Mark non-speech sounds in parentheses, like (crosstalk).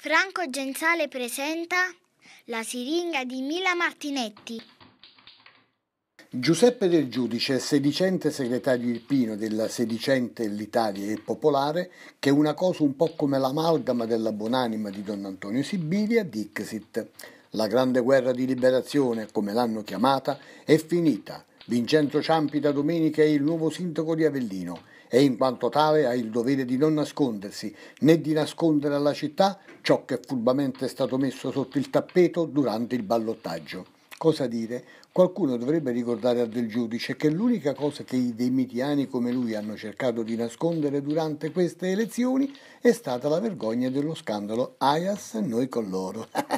Franco Genzale presenta La siringa di Mila Martinetti. Giuseppe del Giudice, sedicente segretario irpino della sedicente L'Italia e il Popolare, che è una cosa un po' come l'amalgama della buonanima di Don Antonio Sibilia, Dixit. La grande guerra di liberazione, come l'hanno chiamata, è finita Vincenzo Ciampi da domenica è il nuovo sindaco di Avellino e in quanto tale ha il dovere di non nascondersi né di nascondere alla città ciò che furbamente è stato messo sotto il tappeto durante il ballottaggio. Cosa dire? Qualcuno dovrebbe ricordare a Del Giudice che l'unica cosa che i demitiani come lui hanno cercato di nascondere durante queste elezioni è stata la vergogna dello scandalo Aias noi con loro. (laughs)